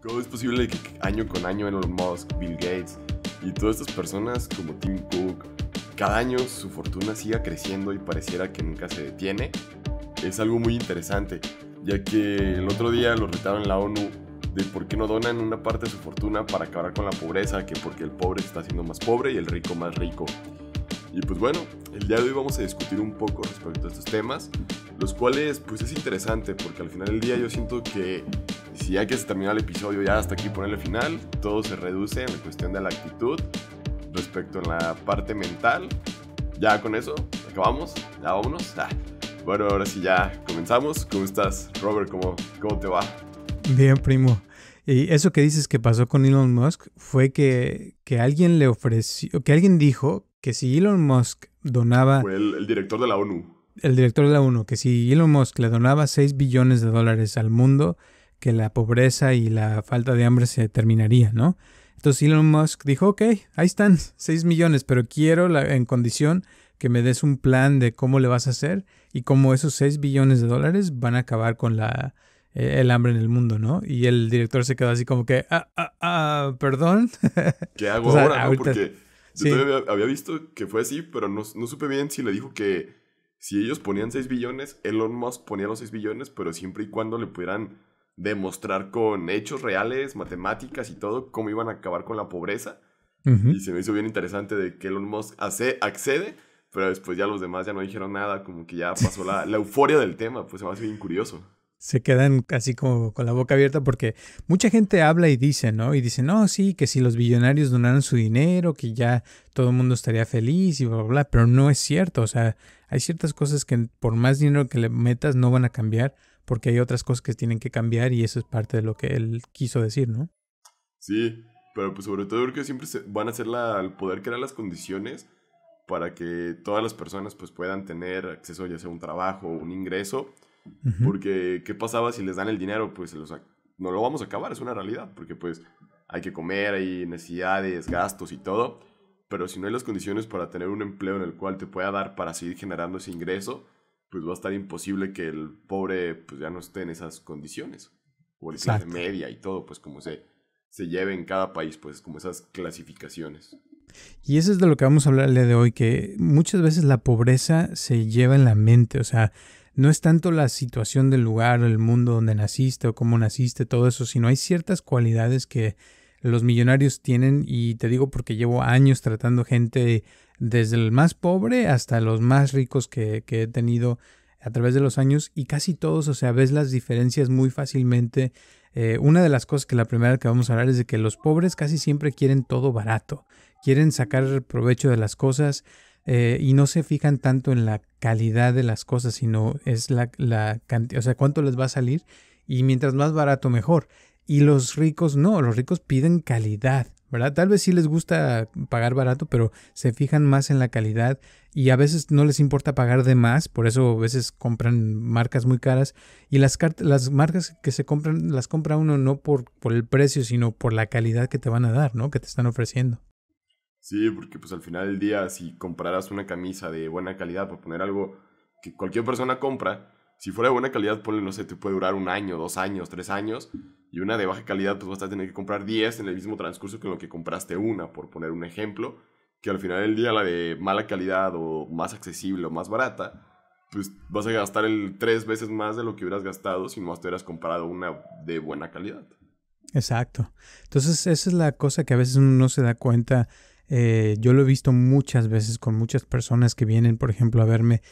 ¿Cómo es posible que año con año Elon Musk, Bill Gates y todas estas personas como Tim Cook, cada año su fortuna siga creciendo y pareciera que nunca se detiene? Es algo muy interesante, ya que el otro día lo retaron en la ONU de por qué no donan una parte de su fortuna para acabar con la pobreza, que porque el pobre está haciendo más pobre y el rico más rico. Y pues bueno, el día de hoy vamos a discutir un poco respecto a estos temas, los cuales pues es interesante porque al final del día yo siento que si ya que se terminó el episodio, ya hasta aquí ponerle final, todo se reduce en la cuestión de la actitud respecto a la parte mental. Ya con eso, acabamos, ya vámonos. Ah, bueno, ahora sí ya comenzamos. ¿Cómo estás, Robert? ¿Cómo, cómo te va? Bien, primo. Y eso que dices que pasó con Elon Musk fue que, que alguien le ofreció, que alguien dijo que si Elon Musk donaba... Fue el, el director de la ONU. El director de la ONU, que si Elon Musk le donaba 6 billones de dólares al mundo, que la pobreza y la falta de hambre se terminaría, ¿no? Entonces Elon Musk dijo, ok, ahí están 6 millones, pero quiero en condición que me des un plan de cómo le vas a hacer y cómo esos 6 billones de dólares van a acabar con la, eh, el hambre en el mundo, ¿no? Y el director se quedó así como que, ah, ah, ah, perdón. ¿Qué hago ahora? Porque yo todavía había visto que fue así, pero no, no supe bien si le dijo que si ellos ponían 6 billones, Elon Musk ponía los 6 billones, pero siempre y cuando le pudieran demostrar con hechos reales, matemáticas y todo, cómo iban a acabar con la pobreza. Y se me hizo bien interesante de que Elon Musk hace, accede, pero después ya los demás ya no dijeron nada, como que ya pasó la, la euforia del tema, pues se me hace bien curioso se quedan casi como con la boca abierta porque mucha gente habla y dice, ¿no? Y dice, no, sí, que si los billonarios donaran su dinero, que ya todo el mundo estaría feliz y bla, bla, bla, pero no es cierto, o sea, hay ciertas cosas que por más dinero que le metas no van a cambiar porque hay otras cosas que tienen que cambiar y eso es parte de lo que él quiso decir, ¿no? Sí, pero pues sobre todo porque siempre van a ser al poder crear las condiciones para que todas las personas pues puedan tener acceso ya sea un trabajo o un ingreso, porque ¿qué pasaba si les dan el dinero? Pues no lo vamos a acabar, es una realidad, porque pues hay que comer, hay necesidades, gastos y todo, pero si no hay las condiciones para tener un empleo en el cual te pueda dar para seguir generando ese ingreso, pues va a estar imposible que el pobre pues ya no esté en esas condiciones. O el de media y todo, pues como se, se lleve en cada país, pues como esas clasificaciones. Y eso es de lo que vamos a hablarle de hoy, que muchas veces la pobreza se lleva en la mente, o sea, no es tanto la situación del lugar, el mundo donde naciste o cómo naciste, todo eso, sino hay ciertas cualidades que los millonarios tienen y te digo porque llevo años tratando gente desde el más pobre hasta los más ricos que, he tenido a través de los años y casi todos, o sea, ves las diferencias muy fácilmente. Eh, una de las cosas que la primera que vamos a hablar es de que los pobres casi siempre quieren todo barato, quieren sacar provecho de las cosas eh, y no se fijan tanto en la calidad de las cosas, sino es la, la cantidad, o sea, cuánto les va a salir y mientras más barato mejor. Y los ricos no, los ricos piden calidad ¿verdad? Tal vez sí les gusta pagar barato, pero se fijan más en la calidad y a veces no les importa pagar de más, por eso a veces compran marcas muy caras y las, las marcas que se compran las compra uno no por, por el precio, sino por la calidad que te van a dar, ¿no? Que te están ofreciendo. Sí, porque pues al final del día, si compraras una camisa de buena calidad, Para poner algo que cualquier persona compra, si fuera de buena calidad, ponle, no sé, te puede durar un año, dos años, tres años, y una de baja calidad, pues vas a tener que comprar 10 en el mismo transcurso que lo que compraste una, por poner un ejemplo, que al final del día la de mala calidad o más accesible o más barata, pues vas a gastar el tres veces más de lo que hubieras gastado si no te hubieras comprado una de buena calidad. Exacto. Entonces esa es la cosa que a veces uno no se da cuenta. Eh, yo lo he visto muchas veces con muchas personas que vienen, por ejemplo, a verme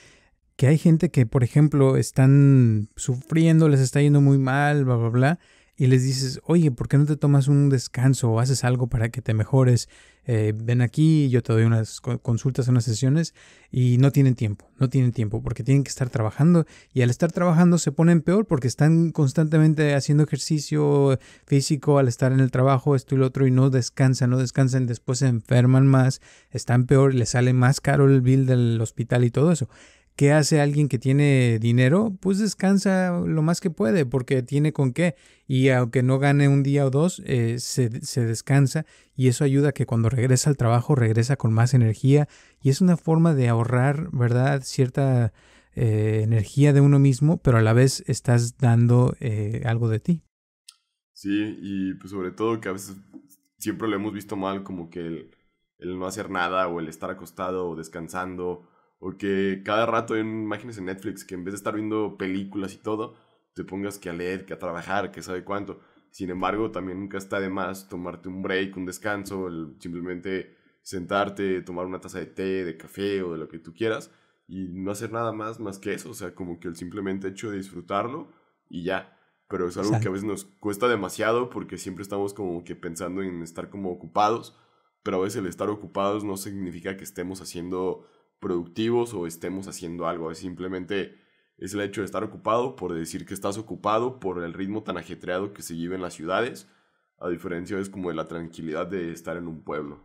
que hay gente que, por ejemplo, están sufriendo, les está yendo muy mal, bla, bla, bla, y les dices, oye, ¿por qué no te tomas un descanso o haces algo para que te mejores? Eh, ven aquí, yo te doy unas consultas, unas sesiones y no tienen tiempo, no tienen tiempo porque tienen que estar trabajando y al estar trabajando se ponen peor porque están constantemente haciendo ejercicio físico al estar en el trabajo, esto y lo otro y no descansan, no descansan, después se enferman más, están peor, les sale más caro el bill del hospital y todo eso. ¿Qué hace alguien que tiene dinero? Pues descansa lo más que puede porque tiene con qué. Y aunque no gane un día o dos, eh, se, descansa y eso ayuda a que cuando regresa al trabajo regresa con más energía y es una forma de ahorrar, ¿verdad? Cierta eh, energía de uno mismo, pero a la vez estás dando eh, algo de ti. Sí, y pues sobre todo que a veces siempre lo hemos visto mal como que el, el no hacer nada o el estar acostado o descansando porque cada rato en imágenes en Netflix que en vez de estar viendo películas y todo, te pongas que a leer, que a trabajar, que sabe cuánto. Sin embargo, también nunca está de más tomarte un break, un descanso, simplemente sentarte, tomar una taza de té, de café o de lo que tú quieras y no hacer nada más más que eso. O sea, como que el simplemente hecho de disfrutarlo y ya. Pero es algo que a veces nos cuesta demasiado porque siempre estamos como que pensando en estar como ocupados. Pero a veces el estar ocupados no significa que estemos haciendo productivos o estemos haciendo algo. Es simplemente es el hecho de estar ocupado por decir que estás ocupado por el ritmo tan ajetreado que se lleva en las ciudades, a diferencia es como de la tranquilidad de estar en un pueblo.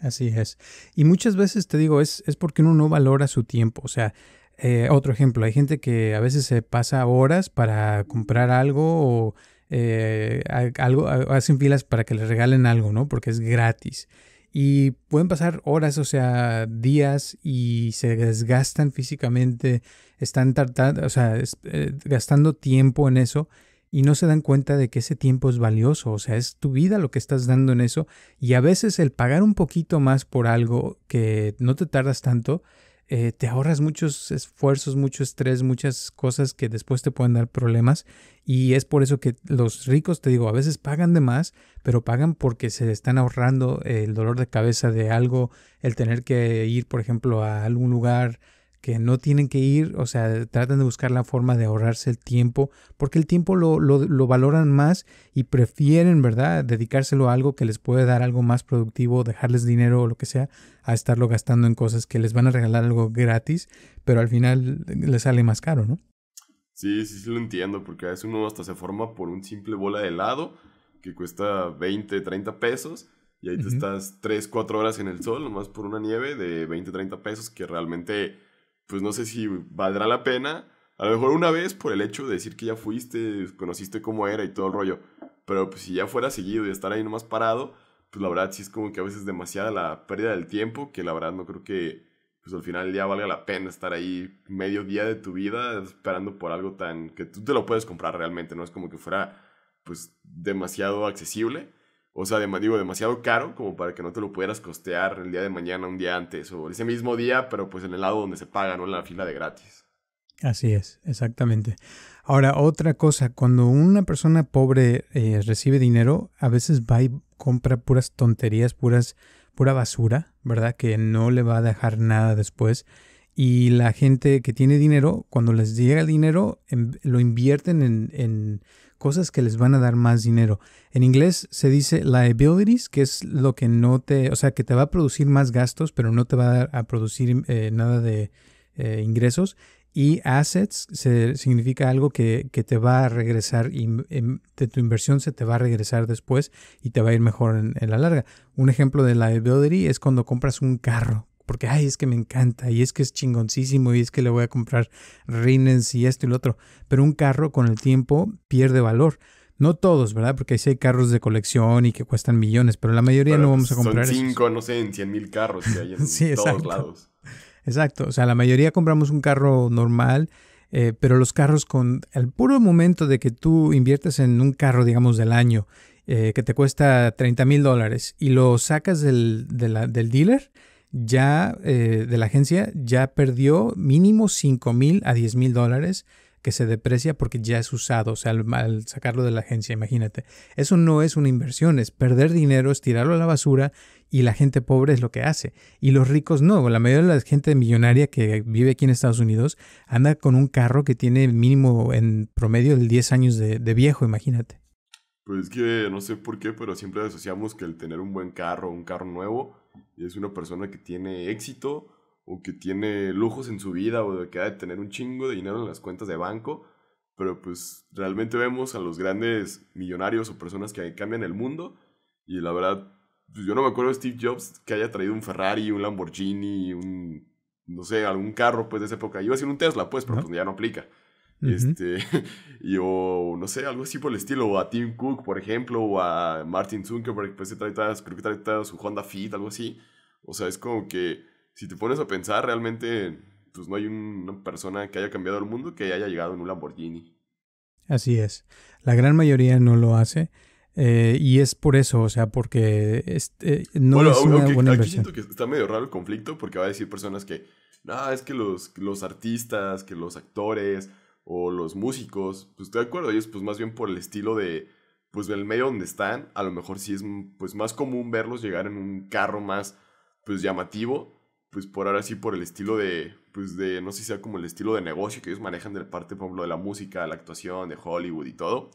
Así es. Y muchas veces te digo, es, es porque uno no valora su tiempo. O sea, eh, otro ejemplo, hay gente que a veces se pasa horas para comprar algo o eh, algo, hacen filas para que les regalen algo, ¿no? Porque es gratis. Y pueden pasar horas, o sea, días y se desgastan físicamente, están o sea, eh, gastando tiempo en eso y no se dan cuenta de que ese tiempo es valioso, o sea, es tu vida lo que estás dando en eso y a veces el pagar un poquito más por algo que no te tardas tanto eh, te ahorras muchos esfuerzos, mucho estrés, muchas cosas que después te pueden dar problemas. Y es por eso que los ricos, te digo, a veces pagan de más, pero pagan porque se están ahorrando el dolor de cabeza de algo, el tener que ir, por ejemplo, a algún lugar que no tienen que ir, o sea, tratan de buscar la forma de ahorrarse el tiempo, porque el tiempo lo, valoran más y prefieren, ¿verdad?, dedicárselo a algo que les puede dar algo más productivo, dejarles dinero o lo que sea, a estarlo gastando en cosas que les van a regalar algo gratis, pero al final les sale más caro, ¿no? Sí, sí, sí lo entiendo, porque a veces uno hasta se forma por un simple bola de helado que cuesta 20, 30 pesos. Y ahí estás 3, 4 horas en el sol, nomás por una nieve de 20, 30 pesos, que realmente pues no sé si valdrá la pena. A lo mejor una vez por el hecho de decir que ya fuiste, conociste cómo era y todo el rollo. Pero pues si ya fuera seguido y estar ahí nomás parado, pues la verdad sí es como que a veces demasiada la pérdida del tiempo, que la verdad no creo que pues al final ya valga la pena estar ahí medio día de tu vida esperando por algo tan que tú te lo puedes comprar realmente, no es como que fuera pues demasiado accesible. O sea, digo, demasiado caro como para que no te lo pudieras costear el día de mañana, un día antes, o ese mismo día, pero pues en el lado donde se paga, no en la fila de gratis. Así es, exactamente. Ahora, otra cosa, cuando una persona pobre eh, recibe dinero, a veces va y compra puras tonterías, puras, pura basura, ¿verdad? Que no le va a dejar nada después. Y la gente que tiene dinero, cuando les llega el dinero, em, lo invierten en cosas que les van a dar más dinero. En inglés se dice liabilities, que es lo que no te, o sea, que te va a producir más gastos, pero no te va a, producir eh, nada de eh, ingresos. Y assets se, significa algo que, te va a regresar, em, de tu inversión se te va a regresar después y te va a ir mejor en, en la larga. Un ejemplo de liability es cuando compras un carro porque, ay, es que me encanta y es que es chingoncísimo y es que le voy a comprar rines y esto y lo otro. Pero un carro con el tiempo pierde valor. No todos, ¿verdad? Porque ahí sí hay carros de colección y que cuestan millones, pero la mayoría no vamos a comprar. Son cinco, no sé, en mil carros que hay en todos lados. Exacto, o sea, la mayoría compramos un carro normal, eh, pero los carros con el puro momento de que tú inviertes en un carro, digamos, del año, eh, que te cuesta 30 mil dólares y lo sacas del dealer, ya eh, de la agencia ya perdió mínimo 5 mil a 10 mil dólares que se deprecia porque ya es usado, o sea, al, sacarlo de la agencia, imagínate. Eso no es una inversión, es perder dinero, es tirarlo a la basura y la gente pobre es lo que hace. Y los ricos no, la mayoría de la gente millonaria que vive aquí en Estados Unidos anda con un carro que tiene mínimo en promedio de 10 años de, de viejo, imagínate. Pues que no sé por qué, pero siempre asociamos que el tener un buen carro, un carro nuevo, es una persona que tiene éxito o que tiene lujos en su vida o que ha de tener un chingo de dinero en las cuentas de banco, pero pues realmente vemos a los grandes millonarios o personas que cambian el mundo y la verdad, pues yo no me acuerdo de Steve Jobs que haya traído un Ferrari, un Lamborghini, un, no sé, algún carro pues de esa época. Iba a ser un Tesla pues, pero pues, ya no aplica. Este, y o no sé, algo así por el estilo, o a Tim Cook, por ejemplo, o a Martin Zuckerberg, pues trae creo que trae su Honda Fit, algo así. O sea, es como que si te pones a pensar, realmente, pues no hay una persona que haya cambiado el mundo que haya llegado en un Lamborghini. Así es. La gran mayoría no lo hace. Eh, y es por eso, o sea, porque este, no es una buena siento que está medio raro el conflicto porque va a decir personas que, no, es que los, los artistas, que los actores, o los músicos, pues estoy de acuerdo, ellos pues más bien por el estilo de, pues del medio donde están, a lo mejor sí es mm, pues más común verlos llegar en un carro más pues llamativo, pues por ahora sí por el estilo de, pues de, no sé si sea como el estilo de negocio que ellos manejan de parte, por ejemplo, de la música, la actuación, de Hollywood y todo,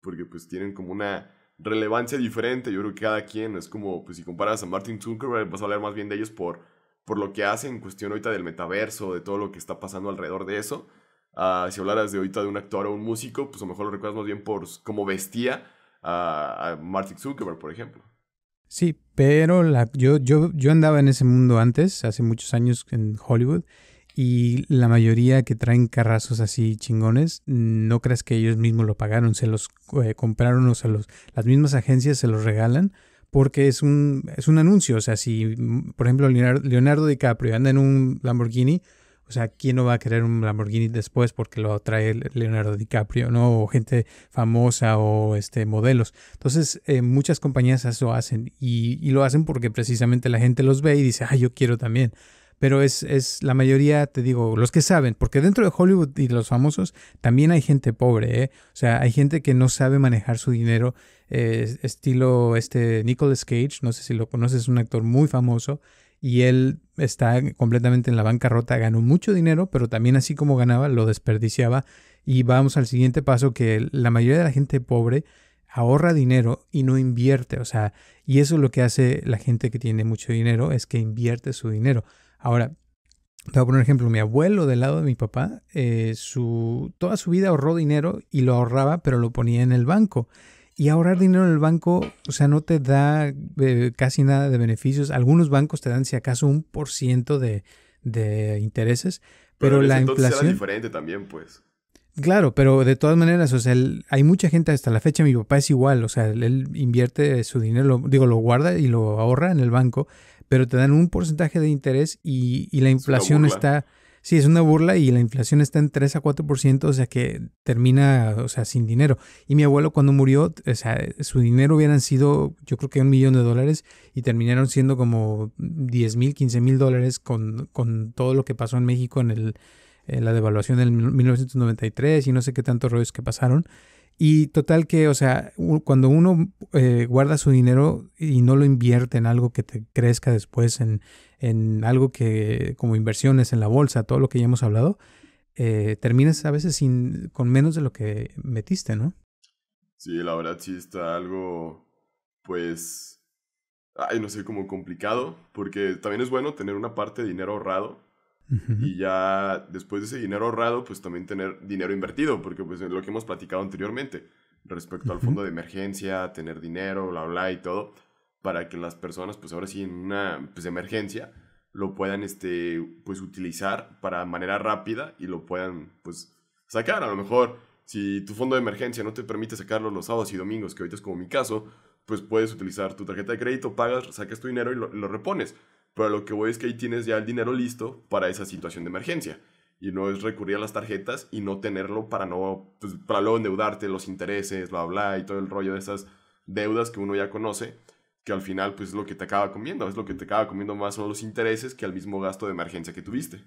porque pues tienen como una relevancia diferente, yo creo que cada quien es como, pues si comparas a Martin Zuckerberg vas a hablar más bien de ellos por, por lo que hacen en cuestión ahorita del metaverso, de todo lo que está pasando alrededor de eso, Ah, si hablaras de ahorita de un actor o un músico, pues a lo mejor lo recuerdas más bien por cómo vestía a, Martin Zuckerberg, por ejemplo. Sí, pero la, yo, yo, yo andaba en ese mundo antes, hace muchos años en Hollywood, y la mayoría que traen carrazos así chingones, no creas que ellos mismos lo pagaron, se los eh, compraron o se los, las mismas agencias se los regalan porque es un, es un anuncio. O sea, si, por ejemplo, Leonardo DiCaprio anda en un Lamborghini, o sea, ¿quién no va a querer un Lamborghini después porque lo trae Leonardo DiCaprio, ¿no? O gente famosa o este, modelos. Entonces, eh, muchas compañías eso hacen y, lo hacen porque precisamente la gente los ve y dice, ah, yo quiero también. Pero es, la mayoría, te digo, los que saben, porque dentro de Hollywood y los famosos también hay gente pobre, ¿eh? O sea, hay gente que no sabe manejar su dinero, eh, estilo este Nicolas Cage, no sé si lo conoces, es un actor muy famoso y él está completamente en la bancarrota, ganó mucho dinero, pero también así como ganaba, lo desperdiciaba. Y vamos al siguiente paso, que la mayoría de la gente pobre ahorra dinero y no invierte, o sea, y eso es lo que hace la gente que tiene mucho dinero, es que invierte su dinero. Ahora, te voy a poner un ejemplo, mi abuelo del lado de mi papá, eh, su, toda su vida ahorró dinero y lo ahorraba, pero lo ponía en el banco. Y ahorrar dinero en el banco, o sea, no te da eh, casi nada de beneficios. Algunos bancos te dan si acaso un por ciento de, intereses, pero, la inflación... diferente también, pues. Claro, pero de todas maneras, o sea, hay mucha gente hasta la fecha, mi papá es igual, o sea, él invierte su dinero, digo, lo guarda y lo ahorra en el banco, pero te dan un porcentaje de interés y la inflación está Sí, es una burla y la inflación está en 3 a 4%, o sea que termina, o sea, sin dinero. Y mi abuelo cuando murió, o sea, su dinero hubieran sido, yo creo que un millón de dólares y terminaron siendo como 10 mil, 15 mil dólares con, con todo lo que pasó en México en, el, la devaluación del 1993 y no sé qué tantos rollos que pasaron. Y total que, o sea, cuando uno eh, guarda su dinero y no lo invierte en algo que te crezca después, en, algo que, como inversiones en la bolsa, todo lo que ya hemos hablado, eh, terminas a veces sin, con menos de lo que metiste, ¿no? Sí, la verdad sí está algo, pues, ay, no sé, como complicado, porque también es bueno tener una parte de dinero ahorrado y ya después de ese dinero ahorrado, pues también tener dinero invertido, porque pues lo que hemos platicado anteriormente respecto al fondo de emergencia, tener dinero, bla, bla y todo, para que las personas, pues ahora sí, en una pues, emergencia, lo puedan este, pues, utilizar para manera rápida y lo puedan pues, sacar. A lo mejor, si tu fondo de emergencia no te permite sacarlo los sábados y domingos, que ahorita es como mi caso, pues puedes utilizar tu tarjeta de crédito, pagas, sacas tu dinero y lo repones. Pero lo que voy es que ahí tienes ya el dinero listo para esa situación de emergencia. Y no es recurrir a las tarjetas y no tenerlo para no, pues, para luego endeudarte, los intereses, bla, bla, y todo el rollo de esas deudas que uno ya conoce, que al final pues es lo que te acaba comiendo, es lo que te acaba comiendo más son los intereses que al mismo gasto de emergencia que tuviste.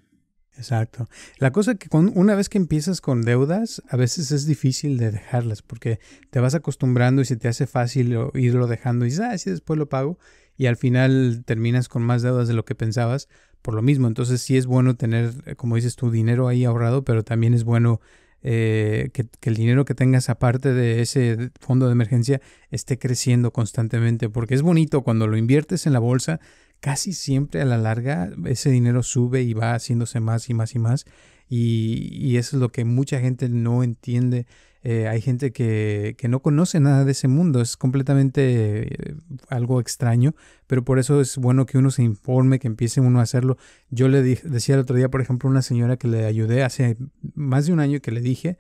Exacto. La cosa es que con, una vez que empiezas con deudas, a veces es difícil de dejarlas porque te vas acostumbrando y se te hace fácil irlo dejando y dices, ah, sí, después lo pago y al final terminas con más deudas de lo que pensabas por lo mismo. Entonces sí es bueno tener, eh, como dices, tu dinero ahí ahorrado, pero también es bueno eh, que, el dinero que tengas aparte de ese fondo de emergencia esté creciendo constantemente, porque es bonito cuando lo inviertes en la bolsa, casi siempre a la larga ese dinero sube y va haciéndose más y más y más. Y, y eso es lo que mucha gente no entiende eh, hay gente que, que, no conoce nada de ese mundo, es completamente eh, algo extraño, pero por eso es bueno que uno se informe, que empiece uno a hacerlo. Yo le dije, decía el otro día, por ejemplo, una señora que le ayudé hace más de un año que le dije,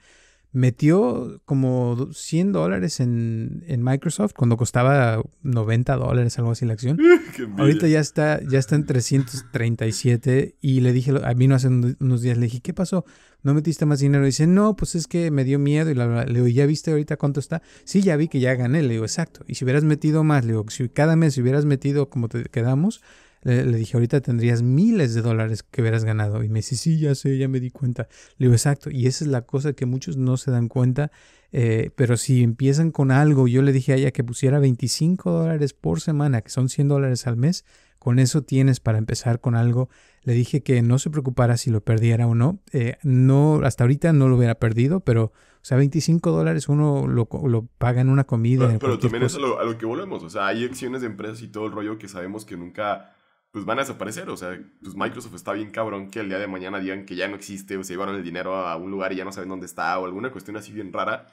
metió como 100 dólares en, en, Microsoft cuando costaba 90 dólares, algo así la acción. Ahorita ya está, ya está en 337 y le dije, a mí no hace unos días, le dije, ¿qué pasó? ¿No metiste más dinero? dice, no, pues es que me dio miedo y la, le digo, ¿ya viste ahorita cuánto está? Sí, ya vi que ya gané, le digo, exacto. Y si hubieras metido más, le digo, si cada mes hubieras metido como te quedamos, le, dije, ahorita tendrías miles de dólares que hubieras ganado. Y me dice, sí, ya sé, ya me di cuenta. Le digo, exacto. Y esa es la cosa que muchos no se dan cuenta. Eh, pero si empiezan con algo, yo le dije a ella que pusiera 25 dólares por semana, que son 100 dólares al mes. Con eso tienes para empezar con algo. Le dije que no se preocupara si lo perdiera o no. Eh, no hasta ahorita no lo hubiera perdido, pero, o sea, 25 dólares uno lo, lo paga en una comida. Pero, también es a lo, que volvemos. O sea, hay acciones de empresas y todo el rollo que sabemos que nunca pues van a desaparecer. O sea, pues Microsoft está bien cabrón que el día de mañana digan que ya no existe o se llevaron el dinero a un lugar y ya no saben dónde está o alguna cuestión así bien rara.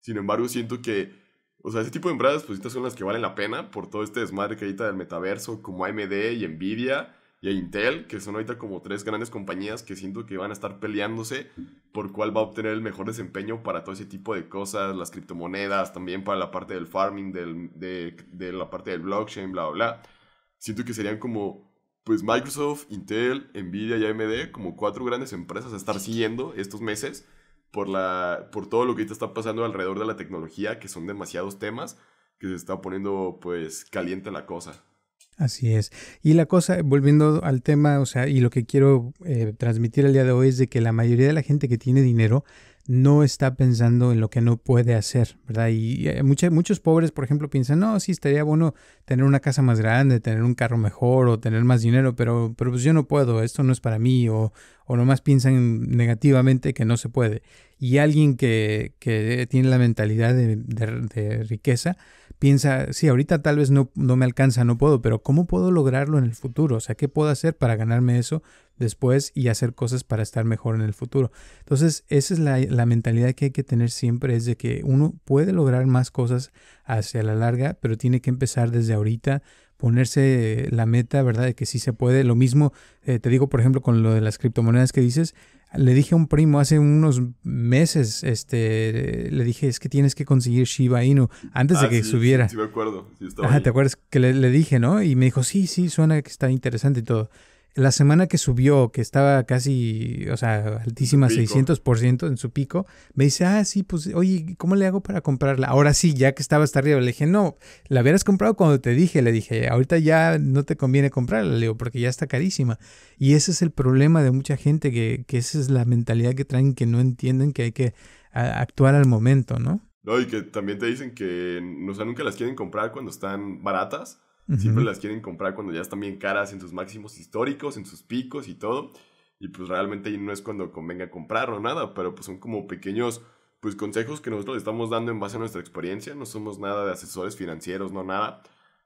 Sin embargo, siento que, o sea, ese tipo de empresas pues estas son las que valen la pena por todo este desmadre que ahorita del metaverso como AMD y Nvidia y Intel, que son ahorita como tres grandes compañías que siento que van a estar peleándose por cuál va a obtener el mejor desempeño para todo ese tipo de cosas, las criptomonedas, también para la parte del farming, del, de, de, la parte del blockchain, bla, bla, bla siento que serían como, pues Microsoft, Intel, Nvidia y AMD, como cuatro grandes empresas a estar siguiendo estos meses por, la, por todo lo que está pasando alrededor de la tecnología, que son demasiados temas, que se está poniendo pues caliente la cosa. Así es. Y la cosa, volviendo al tema, o sea, y lo que quiero eh, transmitir el día de hoy es de que la mayoría de la gente que tiene dinero no está pensando en lo que no puede hacer, ¿verdad? Y eh, muchos, pobres, por ejemplo, piensan, no, sí, estaría bueno tener una casa más grande, tener un carro mejor o tener más dinero, pero, pero pues yo no puedo, esto no es para mí, o, o nomás piensan negativamente que no se puede. Y alguien que, que tiene la mentalidad de, de, riqueza piensa, sí, ahorita tal vez no, no me alcanza, no puedo, pero ¿cómo puedo lograrlo en el futuro? O sea, ¿qué puedo hacer para ganarme eso? después y hacer cosas para estar mejor en el futuro. Entonces, esa es la, mentalidad que hay que tener siempre, es de que uno puede lograr más cosas hacia la larga, pero tiene que empezar desde ahorita, ponerse la meta, ¿verdad? De que sí se puede. Lo mismo, eh, te digo, por ejemplo, con lo de las criptomonedas que dices, le dije a un primo hace unos meses, este, le dije, es que tienes que conseguir Shiba Inu antes de ah, que subiera. Sí, me acuerdo. Sí, ¿te acuerdas que le, le dije, no? Y me dijo, sí, sí, suena que está interesante y todo la semana que subió, que estaba casi, o sea, altísima, 600% en su pico, me dice, ah, sí, pues, oye, ¿cómo le hago para comprarla? Ahora sí, ya que estaba hasta arriba, le dije, no, la hubieras comprado cuando te dije, le dije, ahorita ya no te conviene comprarla, le digo, porque ya está carísima. Y ese es el problema de mucha gente, que, que esa es la mentalidad que traen, que no entienden que hay que actuar al momento, ¿no? No, y que también te dicen que, o nunca las quieren comprar cuando están baratas Siempre las quieren comprar cuando ya están bien caras en sus máximos históricos, en sus picos y todo. Y pues realmente no es cuando convenga comprar o nada, pero pues son como pequeños pues consejos que nosotros les estamos dando en base a nuestra experiencia. No somos nada de asesores financieros, no nada.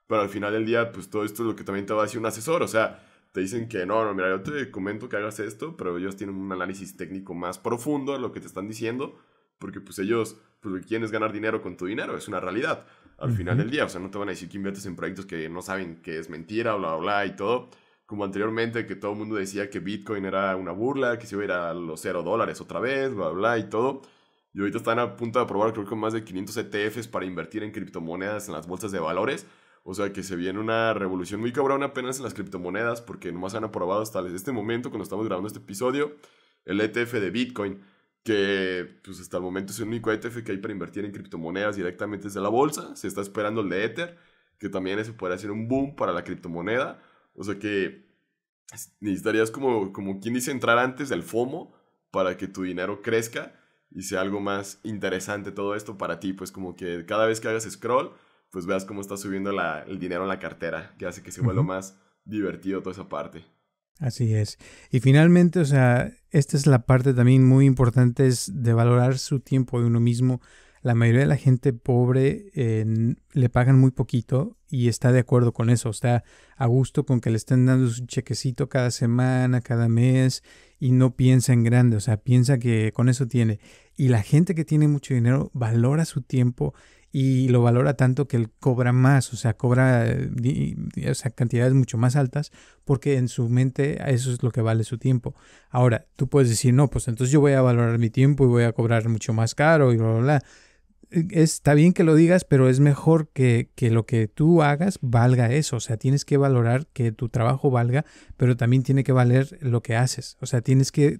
Pero al final del día, pues todo esto es lo que también te va a decir un asesor. O sea, te dicen que no, no, mira, yo te comento que hagas esto, pero ellos tienen un análisis técnico más profundo a lo que te están diciendo, porque pues ellos, pues lo que quieren es ganar dinero con tu dinero, es una realidad al final del día. O sea, no te van a decir que inviertes en proyectos que no saben que es mentira, bla, bla, bla y todo. Como anteriormente, que todo el mundo decía que Bitcoin era una burla, que se iba a ir a los cero dólares otra vez, bla, bla, y todo. Y ahorita están a punto de aprobar, creo que más de 500 ETFs para invertir en criptomonedas en las bolsas de valores. O sea que se viene una revolución muy cabrón apenas en las criptomonedas, porque nomás han aprobado hasta este momento, cuando estamos grabando este episodio, el ETF de Bitcoin que pues hasta el momento es el único ETF que hay para invertir en criptomonedas directamente desde la bolsa. Se está esperando el de Ether, que también eso podría ser un boom para la criptomoneda. O sea que necesitarías como, como quien dice entrar antes del FOMO para que tu dinero crezca y sea algo más interesante todo esto para ti. Pues como que cada vez que hagas scroll, pues veas cómo está subiendo la, el dinero en la cartera, que hace que se vuelva más divertido toda esa parte. Así es. Y finalmente, o sea, esta es la parte también muy importante, es de valorar su tiempo de uno mismo. La mayoría de la gente pobre eh, le pagan muy poquito y está de acuerdo con eso, está a gusto con que le estén dando su chequecito cada semana, cada mes y no piensa en grande, o sea, piensa que con eso tiene. Y la gente que tiene mucho dinero valora su tiempo y lo valora tanto que él cobra más, o sea, cobra o cantidades mucho más altas porque en su mente eso es lo que vale su tiempo. Ahora, tú puedes decir, no, pues entonces yo voy a valorar mi tiempo y voy a cobrar mucho más caro y bla, bla, bla. E, está bien que lo digas, pero es mejor que, que lo que tú hagas valga eso. O sea, tienes que valorar que tu trabajo valga, pero también tiene que valer lo que haces. O sea, tienes que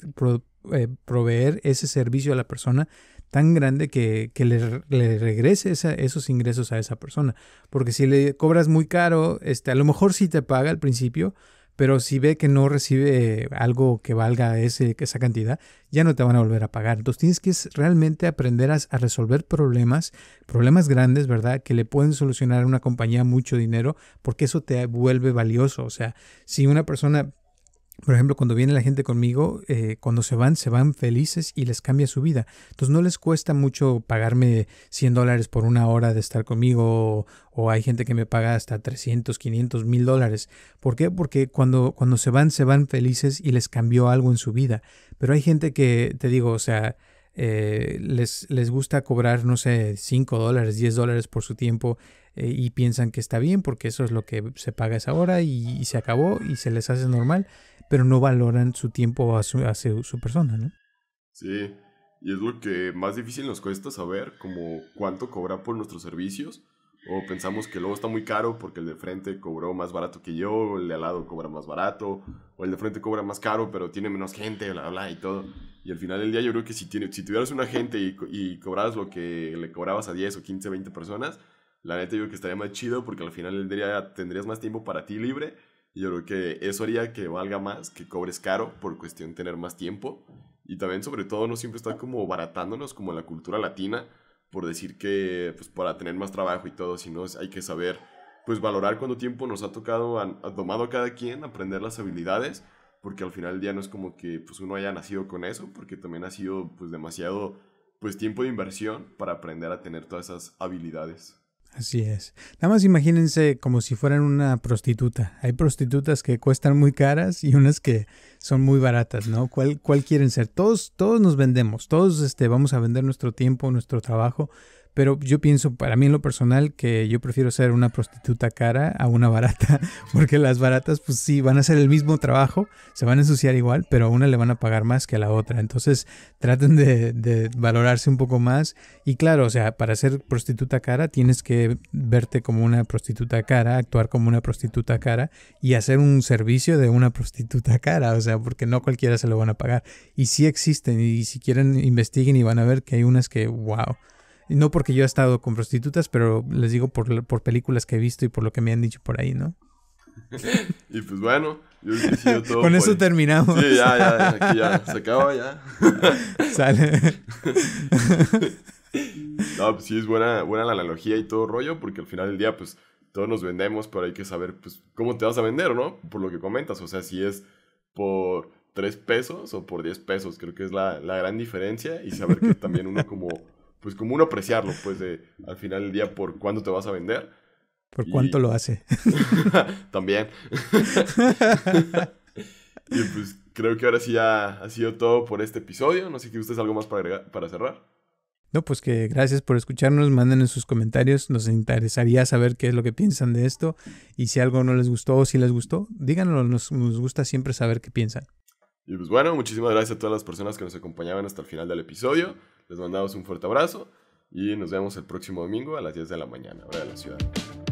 eh, proveer ese servicio a la persona tan grande que, que le, le, regrese esos ingresos a esa persona. Porque si le cobras muy caro, este, a lo mejor sí te paga al principio, pero si ve que no recibe algo que valga ese, esa cantidad, ya no te van a volver a pagar. Entonces tienes que realmente aprender a, a resolver problemas, problemas grandes, ¿verdad? Que le pueden solucionar a una compañía mucho dinero, porque eso te vuelve valioso. O sea, si una persona por ejemplo, cuando viene la gente conmigo, eh, cuando se van, se van felices y les cambia su vida. Entonces no les cuesta mucho pagarme 100 dólares por una hora de estar conmigo o, hay gente que me paga hasta 300, 500, 1000 dólares. ¿Por qué? Porque cuando, cuando se van, se van felices y les cambió algo en su vida. Pero hay gente que, te digo, o sea, eh, les, les gusta cobrar, no sé, 5 dólares, 10 dólares por su tiempo eh, y piensan que está bien porque eso es lo que se paga esa hora y, se acabó y se les hace normal, pero no valoran su tiempo a su, a su, persona, ¿no? Sí, y es lo que más difícil nos cuesta saber, como cuánto cobra por nuestros servicios. O pensamos que luego está muy caro porque el de frente cobró más barato que yo, el de al lado cobra más barato, o el de frente cobra más caro pero tiene menos gente, bla, bla, y todo. Y al final del día yo creo que si, tiene, si tuvieras una gente y, y lo que le cobrabas a 10 o 15, 20 personas, la neta creo que estaría más chido porque al final día tendrías más tiempo para ti libre. Y yo creo que eso haría que valga más, que cobres caro por cuestión de tener más tiempo. Y también sobre todo no siempre está como baratándonos como la cultura latina por decir que pues para tener más trabajo y todo, sino hay que saber pues valorar cuánto tiempo nos ha tocado, tomado cada quien aprender las habilidades, porque al final del día no es como que pues uno haya nacido con eso, porque también ha sido pues demasiado pues tiempo de inversión para aprender a tener todas esas habilidades. Así es. Nada más imagínense como si fueran una prostituta. Hay prostitutas que cuestan muy caras y unas que son muy baratas, ¿no? ¿Cuál, cuál quieren ser? Todos, todos nos vendemos, todos este, vamos a vender nuestro tiempo, nuestro trabajo pero yo pienso, para mí en lo personal, que yo prefiero ser una prostituta cara a una barata, porque las baratas, pues sí, van a hacer el mismo trabajo, se van a ensuciar igual, pero a una le van a pagar más que a la otra. Entonces, traten de, de valorarse un poco más. Y claro, o sea, para ser prostituta cara, tienes que verte como una prostituta cara, actuar como una prostituta cara y hacer un servicio de una prostituta cara, o sea, porque no cualquiera se lo van a pagar. Y sí existen, y si quieren, investiguen y van a ver que hay unas que, wow no porque yo he estado con prostitutas, pero les digo por, películas que he visto y por lo que me han dicho por ahí, ¿no? y pues bueno, yo he todo. Con eso terminamos. Sí, ya, ya, aquí ya, se acaba ya. Sale. no, pues sí, es buena, buena la analogía y todo rollo, porque al final del día, pues todos nos vendemos, pero hay que saber, pues, cómo te vas a vender, ¿no? Por lo que comentas, o sea, si es por tres pesos o por diez pesos, creo que es la, la gran diferencia y saber que también uno como pues como uno apreciarlo, pues de al final del día por cuándo te vas a vender. Por cuánto lo hace. También. y pues creo que ahora sí ya ha sido todo por este episodio. No sé si ustedes algo más para para cerrar. No, pues que gracias por escucharnos, manden en sus comentarios, nos interesaría saber qué es lo que piensan de esto y si algo no les gustó o si les gustó, díganlo, nos, nos gusta siempre saber qué piensan. Y pues bueno, muchísimas gracias a todas las personas que nos acompañaban hasta el final del episodio. Les mandamos un fuerte abrazo y nos vemos el próximo domingo a las 10 de la mañana, hora de la ciudad.